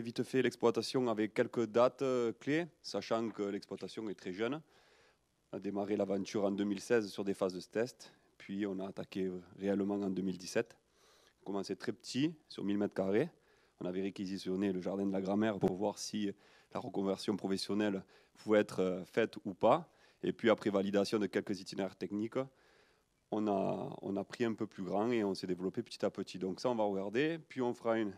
vite fait l'exploitation avec quelques dates euh, clés, sachant que l'exploitation est très jeune. On a démarré l'aventure en 2016 sur des phases de test, puis on a attaqué euh, réellement en 2017. On commençait très petit, sur 1000 m. On avait réquisitionné le jardin de la grammaire pour voir si la reconversion professionnelle pouvait être euh, faite ou pas. Et puis après validation de quelques itinéraires techniques, on a, on a pris un peu plus grand et on s'est développé petit à petit. Donc ça, on va regarder. Puis on fera une,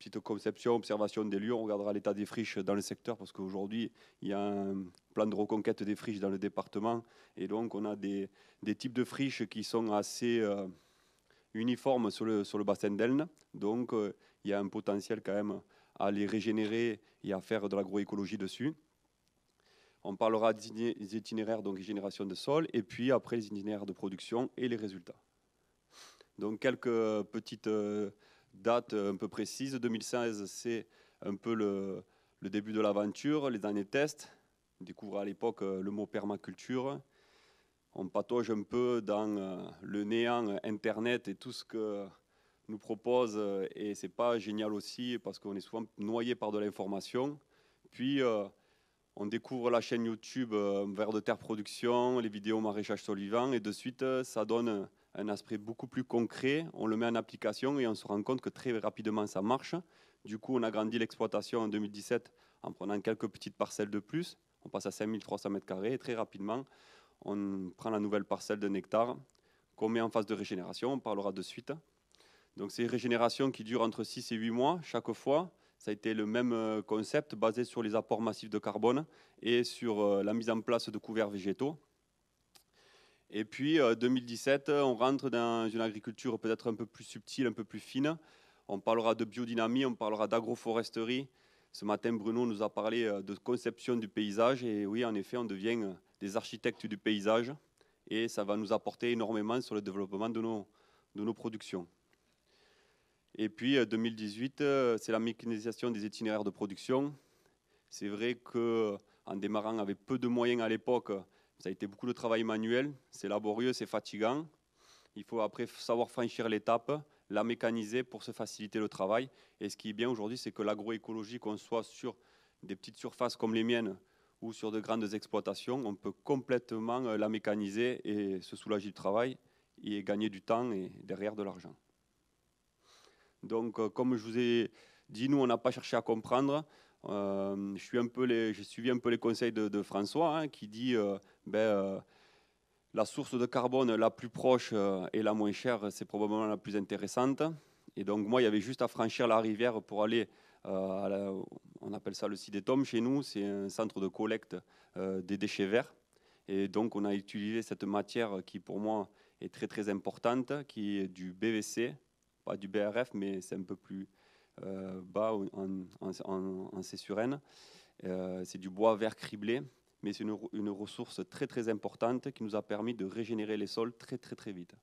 petite conception, observation des lieux. On regardera l'état des friches dans le secteur parce qu'aujourd'hui, il y a un plan de reconquête des friches dans le département. Et donc, on a des, types de friches qui sont assez euh, uniformes sur le, sur le bassin d'Elne. Donc, euh, il y a un potentiel quand même à les régénérer et à faire de l'agroécologie dessus. On parlera des itinéraires, donc génération de sol, et puis après les itinéraires de production et les résultats. Donc quelques petites euh, date un peu précise. 2016, c'est un peu le, début de l'aventure, les années test, On découvre à l'époque euh, le mot permaculture. On patauge un peu dans euh, le néant Internet et tout ce que nous propose. Euh, et c'est pas génial aussi parce qu'on est souvent noyé par de l'information. Puis on découvre la chaîne YouTube Vers de Terre Production, les vidéos Maraîchage vivant et de suite ça donne un aspect beaucoup plus concret, on le met en application et on se rend compte que très rapidement ça marche. Du coup, on a grandi l'exploitation en 2017 en prenant quelques petites parcelles de plus. On passe à 5300 m2 et très rapidement, on prend la nouvelle parcelle de nectar qu'on met en phase de régénération. On parlera de suite. Donc, c'est une régénération qui dure entre 6 et 8 mois chaque fois. Ça a été le même euh, concept basé sur les apports massifs de carbone et sur euh, la mise en place de couverts végétaux. Et puis 2017, euh, euh, on rentre dans une agriculture peut-être un peu plus subtile, un peu plus fine. On parlera de biodynamie, on parlera d'agroforesterie. Ce matin, Bruno nous a parlé euh, de conception du paysage. Et oui, en effet, on devient des architectes du paysage. Et ça va nous apporter énormément sur le développement de nos, de nos productions. Et puis 2018, c'est la mécanisation des itinéraires de production. C'est vrai qu'en démarrant avec peu de moyens à l'époque, ça a été beaucoup de travail manuel, c'est laborieux, c'est fatigant. Il faut après savoir franchir l'étape, la mécaniser pour se faciliter le travail. Et ce qui est bien aujourd'hui, c'est que l'agroécologie, qu'on soit sur des petites surfaces comme les miennes ou sur de grandes exploitations, on peut complètement euh, la mécaniser et se soulager du travail et gagner du temps et derrière de l'argent. Donc, euh, comme je vous ai dit, nous, on n'a pas cherché à comprendre. Euh, je suis un peu j'ai suivi un peu les conseils de, François, hein, qui dit euh, ben, euh, la source de carbone la plus proche et la moins chère, c'est probablement la plus intéressante. Et donc moi, il y avait juste à franchir la rivière pour aller, on appelle ça le sidétome chez nous, c'est un centre de collecte des déchets verts. Et donc on a utilisé cette matière qui pour moi est très très importante, qui est du BVC, pas du BRF, mais c'est un peu plus euh, bas en, en, euh, c'est du bois vert criblé, mais c'est une, ressource très très importante qui nous a permis de régénérer les sols très très très vite.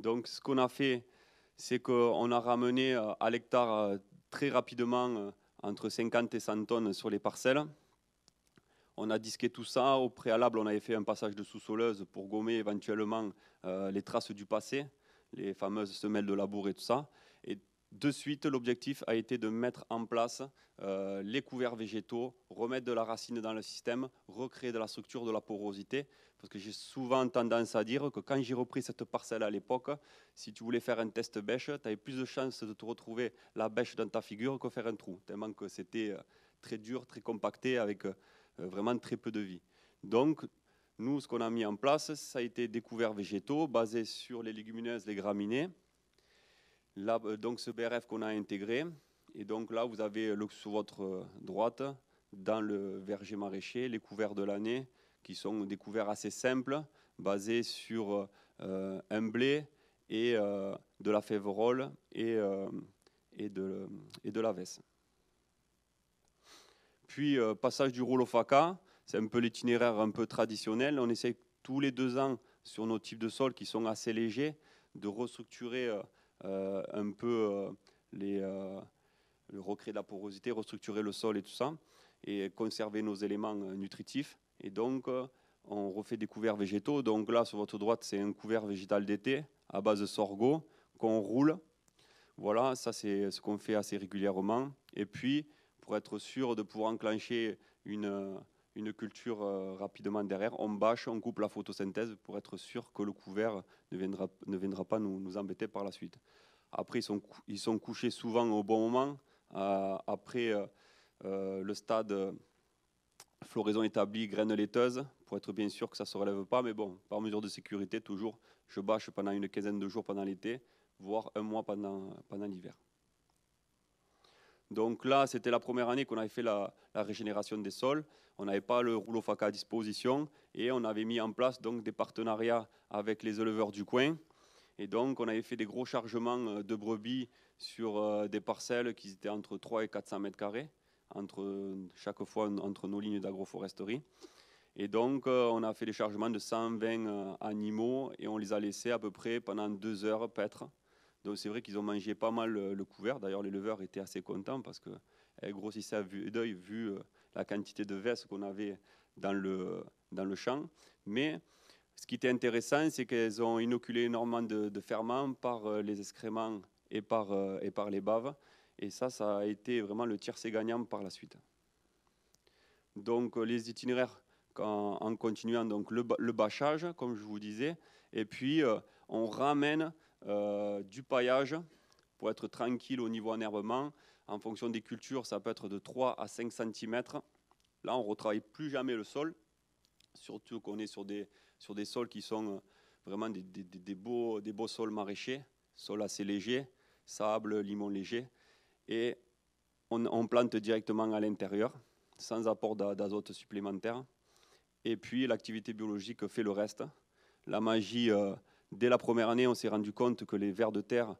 Donc ce qu'on a fait, c'est qu'on a ramené euh, à l'hectare très rapidement entre 50 et 100 tonnes sur les parcelles. On a disqué tout ça. Au préalable, on avait fait un passage de sous-soleuse pour gommer éventuellement les traces du passé, les fameuses semelles de labour et tout ça. Et de suite, l'objectif a été de mettre en place euh, les couverts végétaux, remettre de la racine dans le système, recréer de la structure, de la porosité. Parce que j'ai souvent tendance à dire que quand j'ai repris cette parcelle à l'époque, si tu voulais faire un test bêche, tu avais plus de chances de te retrouver la bêche dans ta figure que faire un trou, tellement que c'était euh, très dur, très compacté, avec euh, vraiment très peu de vie. Donc, nous, ce qu'on a mis en place, ça a été des couverts végétaux basés sur les légumineuses, les graminées, euh, donc ce BRF qu'on a intégré, et donc là vous avez le, sur votre euh, droite, dans le verger maraîcher, les couverts de l'année, qui sont des couverts assez simples, basés sur euh, un blé et de la févrole et, et, de, et de la vesse. Puis passage du rouleau faca, c'est un peu l'itinéraire un peu traditionnel. On essaie tous les deux ans sur nos types de sols qui sont assez légers de restructurer euh, un peu euh, les, euh, le recréer de la porosité, restructurer le sol et tout ça, et conserver nos éléments nutritifs. Et donc, on refait des couverts végétaux. Donc là, sur votre droite, c'est un couvert végétal d'été à base de sorgho qu'on roule. Voilà, ça c'est ce qu'on fait assez régulièrement. Et puis, pour être sûr de pouvoir enclencher une, une culture euh, rapidement derrière. On bâche, on coupe la photosynthèse pour être sûr que le couvert ne viendra, pas nous, embêter par la suite. Après, ils sont, couchés souvent au bon moment. Euh, après euh, le stade floraison établie, graines laiteuses, pour être bien sûr que ça ne se relève pas. Mais bon, par mesure de sécurité, toujours, je bâche pendant une quinzaine de jours pendant l'été, voire un mois pendant l'hiver. Donc là, c'était la première année qu'on avait fait la, régénération des sols. On n'avait pas le rouleau FACA à disposition et on avait mis en place donc des partenariats avec les éleveurs du coin. Et donc, on avait fait des gros chargements euh, de brebis sur euh, des parcelles qui étaient entre 3 et 400 mètres carrés, entre, euh, chaque fois entre nos lignes d'agroforesterie. Et donc, on a fait des chargements de 120 animaux et on les a laissés à peu près pendant deux heures paître c'est vrai qu'ils ont mangé pas mal euh, le couvert. D'ailleurs, les leveurs étaient assez contents parce qu'elles eh, grossissaient à vue d'œil vu euh, la quantité de vestes qu'on avait dans le, dans le champ. Mais ce qui était intéressant, c'est qu'elles ont inoculé énormément de, de ferments par euh, les excréments et par, et par les baves. Et ça, ça a été vraiment le tiercé gagnant par la suite. Donc les itinéraires en, continuant donc le, bâchage, comme je vous disais, et puis on ramène euh, du paillage pour être tranquille au niveau enherbement. En fonction des cultures, ça peut être de 3 à 5 cm. Là, on ne retravaille plus jamais le sol, surtout qu'on est sur des, sur des sols qui sont euh, vraiment des, des, beaux, des beaux sols maraîchers, sols assez légers, sable, limon léger. Et on, plante directement à l'intérieur, sans apport d'azote supplémentaire. Et puis l'activité biologique fait le reste. La magie euh, Dès la première année, on s'est rendu compte que les vers de terre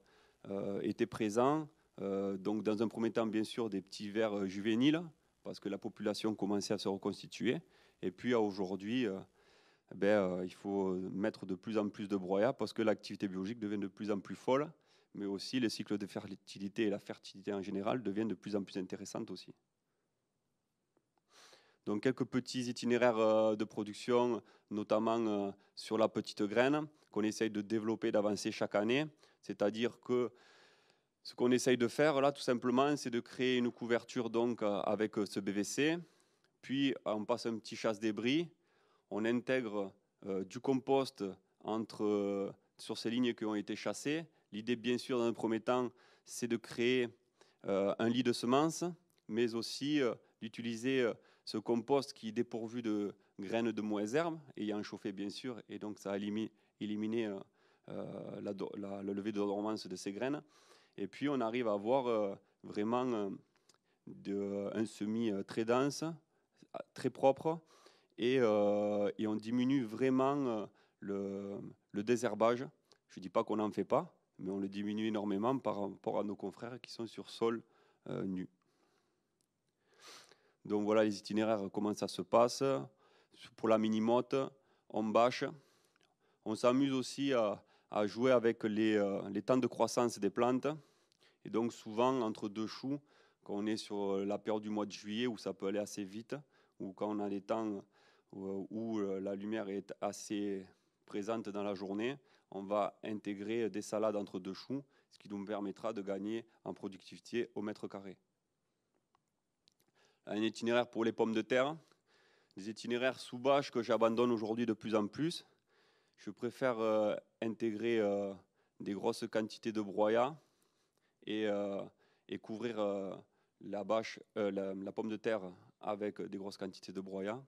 euh, étaient présents. Euh, donc, dans un premier temps, bien sûr, des petits vers euh, juvéniles, parce que la population commençait à se reconstituer. Et puis, aujourd'hui, ben, il faut mettre de plus en plus de broyats parce que l'activité biologique devient de plus en plus folle mais aussi les cycles de fertilité et la fertilité en général deviennent de plus en plus intéressantes aussi. Donc quelques petits itinéraires euh, de production, notamment euh, sur la petite graine, qu'on essaye de développer, d'avancer chaque année. C'est-à-dire que ce qu'on essaye de faire là, tout simplement, c'est de créer une couverture donc euh, avec ce BVC. Puis on passe un petit chasse débris. On intègre du compost entre, sur ces lignes qui ont été chassées. L'idée, bien sûr, dans un premier temps, c'est de créer un lit de semences, mais aussi d'utiliser ce compost qui est dépourvu de graines de mauvaise herbe, ayant chauffé bien sûr, et donc ça a éliminé, euh, euh, la, la, le lever de dormance de ces graines. Et puis on arrive à avoir euh, vraiment un semis très dense, très propre, et, on diminue vraiment le, le désherbage. Je ne dis pas qu'on n'en fait pas, mais on le diminue énormément par rapport à nos confrères qui sont sur sol nu. Donc voilà les itinéraires, comment ça se passe. Pour la mini minimote, on bâche. On s'amuse aussi à, jouer avec euh, les, temps de croissance des plantes. Et donc souvent, entre deux choux, quand on est sur euh, la période du mois de juillet, où ça peut aller assez vite, ou quand on a des temps euh, où la lumière est assez présente dans la journée, on va intégrer des salades entre deux choux, ce qui nous permettra de gagner en productivité au mètre carré un itinéraire pour les pommes de terre, des itinéraires sous bâche que j'abandonne aujourd'hui de plus en plus. Je préfère euh, intégrer euh, des grosses quantités de broyat et, euh, couvrir la, bâche, la, pomme de terre avec des grosses quantités de broyat.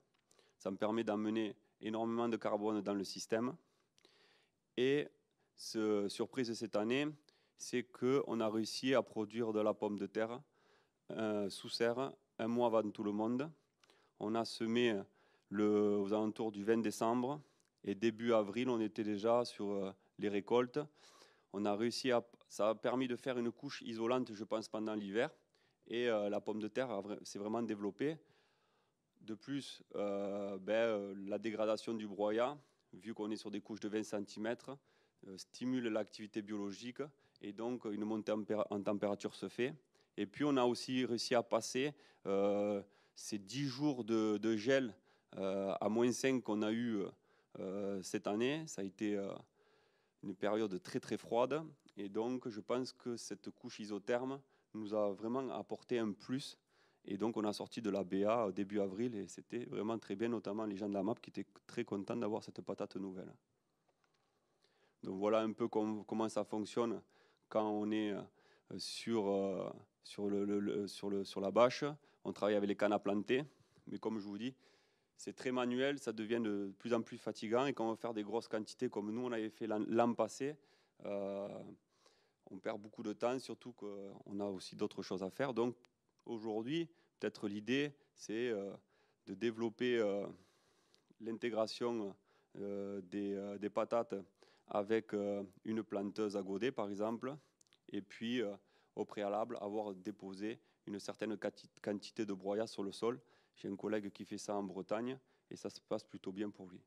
Ça me permet d'amener énormément de carbone dans le système. Et ce, surprise cette année, c'est qu'on a réussi à produire de la pomme de terre sous serre un mois avant tout le monde. On a semé aux alentours du 20 décembre et début avril, on était déjà sur euh, les récoltes. On a réussi à, ça a permis de faire une couche isolante, je pense, pendant l'hiver. Et euh, la pomme de terre s'est vraiment développée. De plus, euh, ben, la dégradation du broyat, vu qu'on est sur des couches de 20 cm, stimule l'activité biologique et donc une montée en température se fait. Et puis, on a aussi réussi à passer euh, ces 10 jours de, gel euh, à moins 5 qu'on a eu euh, cette année. Ça a été une période très, très froide. Et donc, je pense que cette couche isotherme nous a vraiment apporté un plus. Et donc, on a sorti de la BA au début avril et c'était vraiment très bien, notamment les gens de la MAP qui étaient très contents d'avoir cette patate nouvelle. Donc, voilà un peu comment ça fonctionne quand on est sur sur, le, sur, la bâche. On travaille avec les cannes à planter. Mais comme je vous dis, c'est très manuel, ça devient de plus en plus fatigant. Et quand on veut faire des grosses quantités comme nous, on avait fait l'an passé, euh, on perd beaucoup de temps, surtout qu'on a aussi d'autres choses à faire. Donc aujourd'hui, peut-être l'idée, c'est euh, de développer euh, l'intégration des, des, patates avec une planteuse à godet, par exemple, et puis au préalable avoir déposé une certaine quantité de broyat sur le sol. J'ai un collègue qui fait ça en Bretagne et ça se passe plutôt bien pour lui.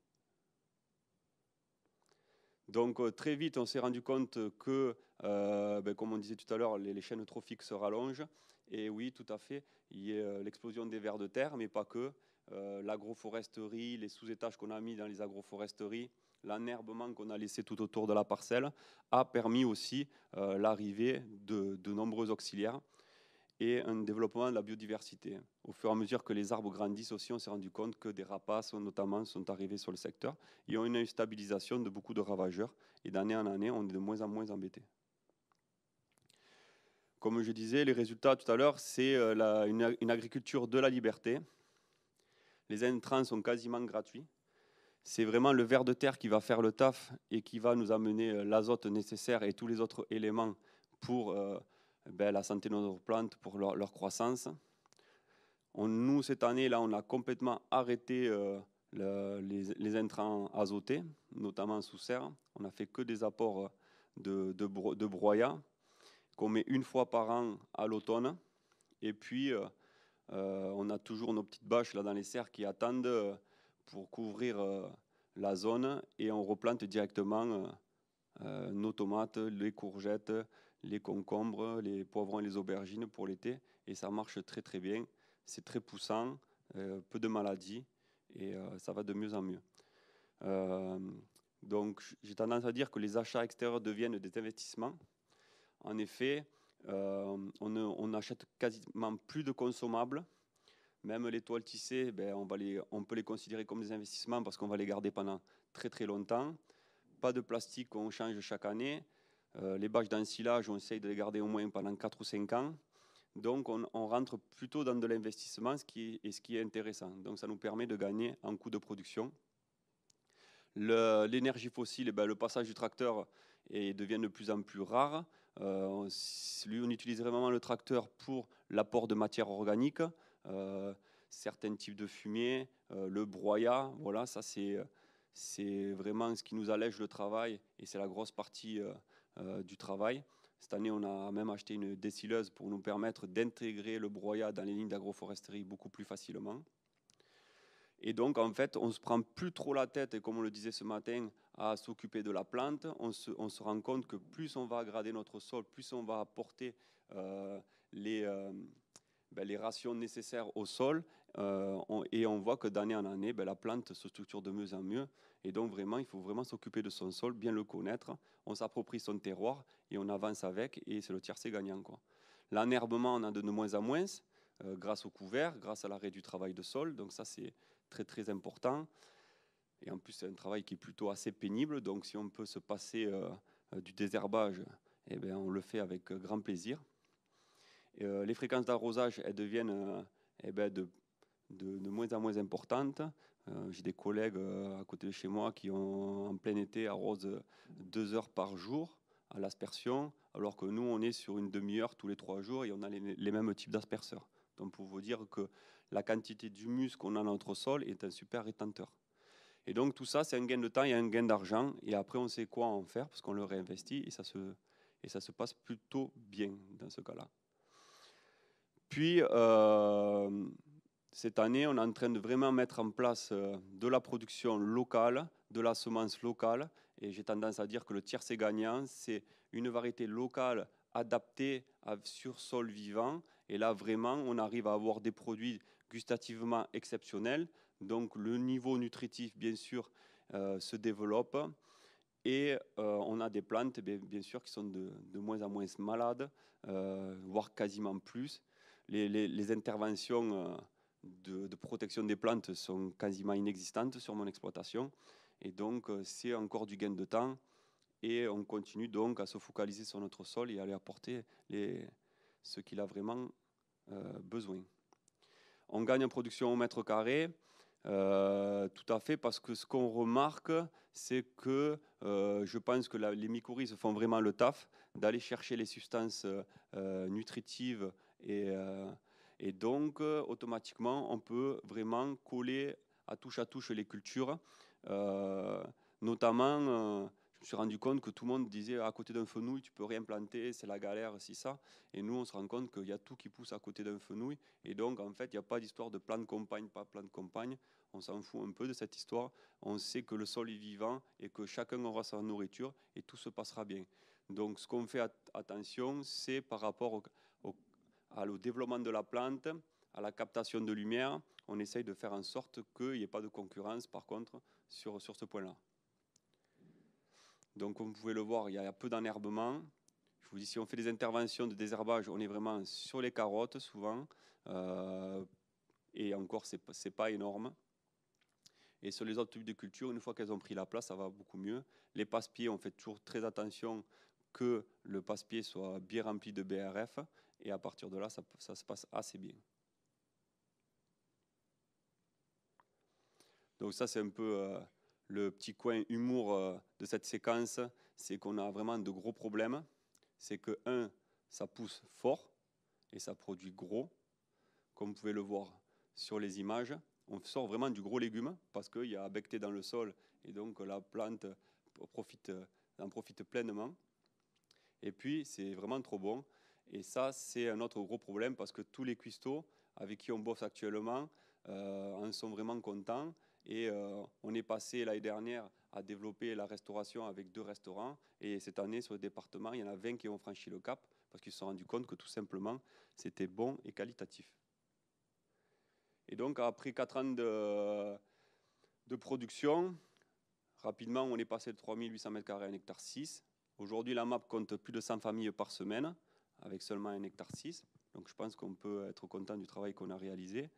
Donc euh, très vite, on s'est rendu compte que, euh, ben, comme on disait tout à l'heure, les, chaînes trophiques se rallongent. Et oui, tout à fait, il y a euh, l'explosion des vers de terre, mais pas que. L'agroforesterie, les sous-étages qu'on a mis dans les agroforesteries, l'enherbement qu'on a laissé tout autour de la parcelle a permis aussi euh, l'arrivée de, nombreux auxiliaires et un développement de la biodiversité. Au fur et à mesure que les arbres grandissent aussi, on s'est rendu compte que des rapaces notamment sont arrivés sur le secteur et ont une stabilisation de beaucoup de ravageurs et d'année en année, on est de moins en moins embêtés. Comme je disais, les résultats tout à l'heure, c'est euh, une, une agriculture de la liberté. Les intrants sont quasiment gratuits, c'est vraiment le ver de terre qui va faire le taf et qui va nous amener euh, l'azote nécessaire et tous les autres éléments pour euh, ben, la santé de nos plantes, pour leur, croissance. On, nous, cette année, là, on a complètement arrêté euh, les, intrants azotés, notamment sous serre. On n'a fait que des apports de, de, qu'on met une fois par an à l'automne. Et puis, on a toujours nos petites bâches là, dans les serres qui attendent pour couvrir euh, la zone et on replante directement euh, euh, nos tomates, les courgettes, les concombres, les poivrons et les aubergines pour l'été. Et ça marche très très bien. C'est très poussant, peu de maladies et ça va de mieux en mieux. donc j'ai tendance à dire que les achats extérieurs deviennent des investissements. En effet, on n'achète quasiment plus de consommables. Même les toiles tissées, ben, on, peut les considérer comme des investissements parce qu'on va les garder pendant très très longtemps. Pas de plastique, on change chaque année. Euh, les bâches d'ensilage, on essaye de les garder au moins pendant 4 ou 5 ans. Donc on, rentre plutôt dans de l'investissement ce qui est, intéressant. Donc ça nous permet de gagner en coût de production. L'énergie fossile, ben, le passage du tracteur devient de plus en plus rare. Euh, on, on utilise vraiment le tracteur pour l'apport de matière organique. Euh, certains types de fumier, euh, le broyat, voilà, ça c'est c'est vraiment ce qui nous allège le travail et c'est la grosse partie euh, du travail. Cette année, on a même acheté une décileuse pour nous permettre d'intégrer le broyat dans les lignes d'agroforesterie beaucoup plus facilement. Et donc, en fait, on ne se prend plus trop la tête, et comme on le disait ce matin, à s'occuper de la plante. On se, rend compte que plus on va grader notre sol, plus on va apporter les, ben, les rations nécessaires au sol. Euh, et on voit que d'année en année, ben, la plante se structure de mieux en mieux. Et donc vraiment, il faut vraiment s'occuper de son sol, bien le connaître. On s'approprie son terroir et on avance avec. Et c'est le tiercé gagnant. Quoi. L'enherbement, on en a de moins en moins, euh, grâce au couvert, grâce à l'arrêt du travail de sol. Donc ça, c'est très très important. Et en plus, c'est un travail qui est plutôt assez pénible. Donc si on peut se passer euh, du désherbage, eh ben, on le fait avec grand plaisir. Euh, les fréquences d'arrosage, elles deviennent euh, eh ben, de, moins en moins importantes. Euh, j'ai des collègues à côté de chez moi qui, ont, en plein été, arrosent deux heures par jour à l'aspersion, alors que nous, on est sur une demi-heure tous les trois jours et on a les, mêmes types d'asperseurs. Donc, pour vous dire que la quantité d'humus qu'on a dans notre sol est un super rétenteur. Et donc, tout ça, c'est un gain de temps et un gain d'argent. Et après, on sait quoi en faire parce qu'on le réinvestit et et ça se passe plutôt bien dans ce cas-là. Puis, euh, cette année, on est en train de vraiment mettre en place euh, de la production locale, de la semence locale. Et j'ai tendance à dire que le tiers, c'est gagnant, c'est une variété locale adaptée à, sur sol vivant. Et là, vraiment, on arrive à avoir des produits gustativement exceptionnels. Donc, le niveau nutritif, bien sûr, euh, se développe. Et on a des plantes, eh bien, sûr, qui sont de, moins en moins malades, voire quasiment plus les, interventions euh, de, protection des plantes sont quasiment inexistantes sur mon exploitation. Et donc, euh, c'est encore du gain de temps. Et on continue donc à se focaliser sur notre sol et à lui apporter ce qu'il a vraiment euh, besoin. On gagne en production au mètre carré. tout à fait, parce que ce qu'on remarque, c'est que je pense que les mycorhizes font vraiment le taf d'aller chercher les substances nutritives euh, et, donc, euh, automatiquement, on peut vraiment coller à touche à touche les cultures. Euh, notamment, je me suis rendu compte que tout le monde disait à côté d'un fenouil, tu peux rien planter, c'est la galère, c'est ça. Et nous, on se rend compte qu'il y a tout qui pousse à côté d'un fenouil. Et donc, en fait, il n'y a pas d'histoire de plan de campagne, pas plan de campagne. On s'en fout un peu de cette histoire. On sait que le sol est vivant et que chacun aura sa nourriture et tout se passera bien. Donc, ce qu'on fait attention, c'est par rapport au, à le développement de la plante, à la captation de lumière, on essaye de faire en sorte qu'il n'y ait pas de concurrence, par contre, sur, sur ce point-là. Donc, comme vous pouvez le voir, il y a peu d'enherbement. Je vous dis, si on fait des interventions de désherbage, on est vraiment sur les carottes, souvent. Euh, et encore, ce n'est pas énorme. Et sur les autres types de cultures, une fois qu'elles ont pris la place, ça va beaucoup mieux. Les passe-pieds, on fait toujours très attention que le passe-pied soit bien rempli de BRF, et à partir de là, ça, se passe assez bien. Donc ça, c'est un peu euh, le petit coin humour euh, de cette séquence, c'est qu'on a vraiment de gros problèmes. C'est que, un, ça pousse fort et ça produit gros, comme vous pouvez le voir sur les images. On sort vraiment du gros légume parce qu'il y a becté dans le sol et donc la plante profite, en profite pleinement. Et puis, c'est vraiment trop bon. Et ça, c'est un autre gros problème parce que tous les cuistots avec qui on bosse actuellement euh, en sont vraiment contents. Et euh, on est passé l'année dernière à développer la restauration avec deux restaurants. Et cette année, sur le département, il y en a 20 qui ont franchi le cap parce qu'ils se sont rendus compte que tout simplement, c'était bon et qualitatif. Et donc, après 4 ans de, de production, rapidement, on est passé de 3800 m2 à 1 hectare 6. Aujourd'hui, la MAP compte plus de 100 familles par semaine, avec seulement un hectare 6. Donc je pense qu'on peut être content du travail qu'on a réalisé.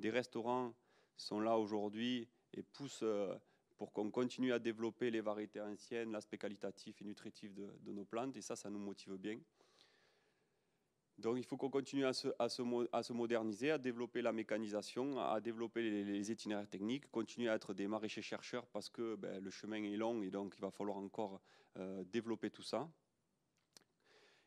Des restaurants sont là aujourd'hui et poussent euh, pour qu'on continue à développer les variétés anciennes, l'aspect qualitatif et nutritif de, de, nos plantes. Et ça, ça nous motive bien. Donc il faut qu'on continue à se, moderniser, à développer la mécanisation, à développer les, itinéraires techniques, continuer à être des maraîchers-chercheurs parce que ben, le chemin est long et donc il va falloir encore euh, développer tout ça.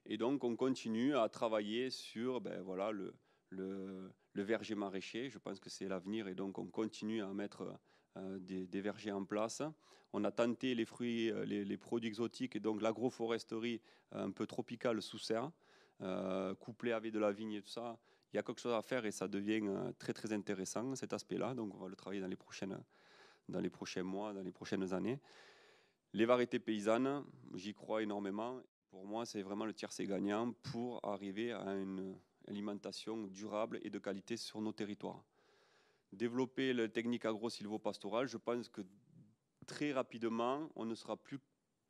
Et donc on continue à travailler sur ben, voilà, le, verger maraîcher, je pense que c'est l'avenir et donc on continue à mettre euh, des, vergers en place. On a tenté les fruits, euh, les produits exotiques et donc l'agroforesterie un peu tropicale sous serre. Euh, couplé avec de la vigne et tout ça, il y a quelque chose à faire et ça devient euh, très très intéressant cet aspect-là. Donc on va le travailler dans les, prochaines, dans les prochains mois, dans les prochaines années. Les variétés paysannes, j'y crois énormément. Pour moi, c'est vraiment le tiercé gagnant pour arriver à une alimentation durable et de qualité sur nos territoires. Développer la technique agro-silvopastorale, je pense que très rapidement, on ne sera plus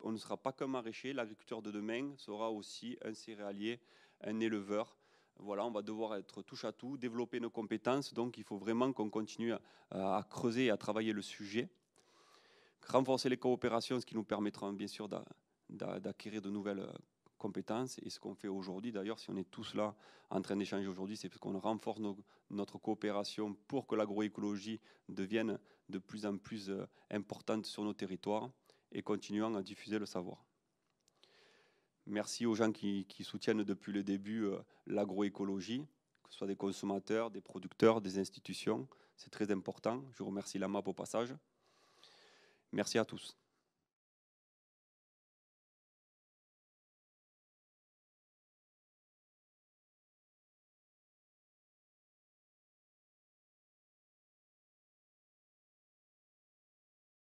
on ne sera pas comme maraîcher, l'agriculteur de demain sera aussi un céréalier, un éleveur. Voilà, on va devoir être touche à tout, développer nos compétences, donc il faut vraiment qu'on continue à, creuser et à travailler le sujet. Renforcer les coopérations, ce qui nous permettra bien sûr d'acquérir de nouvelles euh, compétences. Et ce qu'on fait aujourd'hui, d'ailleurs, si on est tous là en train d'échanger aujourd'hui, c'est parce qu'on renforce notre coopération pour que l'agroécologie devienne de plus en plus euh, importante sur nos territoires et continuant à diffuser le savoir. Merci aux gens qui, soutiennent depuis le début euh, l'agroécologie, que ce soit des consommateurs, des producteurs, des institutions. C'est très important. Je remercie la MAP au passage. Merci à tous.